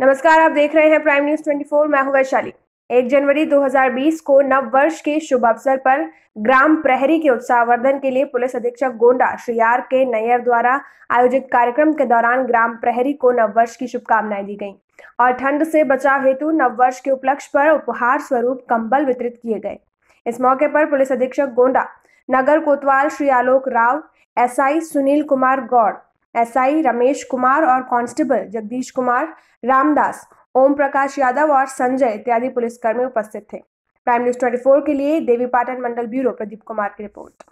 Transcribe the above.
नमस्कार आप देख रहे हैं प्राइम न्यूज 24 मैं हूं वैशाली एक जनवरी 2020 को नव वर्ष के शुभ अवसर पर ग्राम प्रहरी के उत्साहवर्धन के लिए पुलिस अधीक्षक गोंडा श्री आर के नैयर द्वारा आयोजित कार्यक्रम के दौरान ग्राम प्रहरी को नव वर्ष की शुभकामनाएं दी गई और ठंड से बचाव हेतु नव वर्ष के उपलक्ष्य पर उपहार स्वरूप कंबल वितरित किए गए इस मौके पर पुलिस अधीक्षक गोंडा नगर कोतवाल श्री आलोक राव एसआई सुनील कुमार गौड़ एसआई रमेश कुमार और कांस्टेबल जगदीश कुमार रामदास ओम प्रकाश यादव और संजय इत्यादि पुलिसकर्मी उपस्थित थे प्राइम न्यूज ट्वेंटी के लिए देवी पाटन मंडल ब्यूरो प्रदीप कुमार की रिपोर्ट